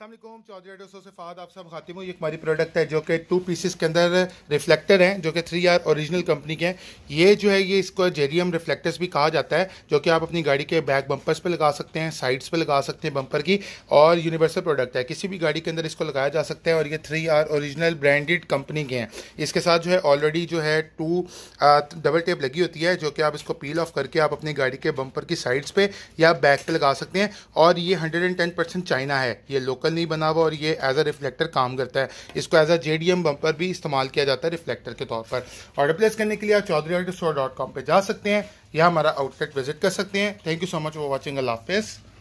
असलम चौधरी एडोसो से फ़ाद आप सब खातिम हो ये हमारी प्रोडक्ट है जो कि टू पीसेस के अंदर रिफ्लेक्टर हैं जो कि थ्री आर ओरिजिनल कंपनी के हैं ये जो है ये इसको जेरियम रिफ्लेक्टर्स भी कहा जाता है जो कि आप अपनी गाड़ी के बैक बम्पर्स पे लगा सकते हैं साइड्स पे लगा सकते हैं बम्पर की और यूनिवर्सल प्रोडक्ट है किसी भी गाड़ी के अंदर इसको लगाया जा सकता है और ये three are original branded company के हैं इसके साथ जो है ऑलरेडी जो है टू डबल टेप लगी होती है जो कि आप इसको पील ऑफ करके आप अपनी गाड़ी के बम्पर की साइड्स पर या बैक पर लगा सकते हैं और ये हंड्रेड चाइना है ये लोकल बम्पर नहीं बना हुआ और ये एज अ रिफ्लेक्टर काम करता है इसको एज अ जे बम्पर भी इस्तेमाल किया जाता है रिफ्लेक्टर के तौर पर ऑर्डर प्लेस करने के लिए आप Choudhary order store dot com पर जा सकते हैं या हमारा आउटलेट विजिट कर सकते हैं thank you so much for watching अल्लाह हाफिज़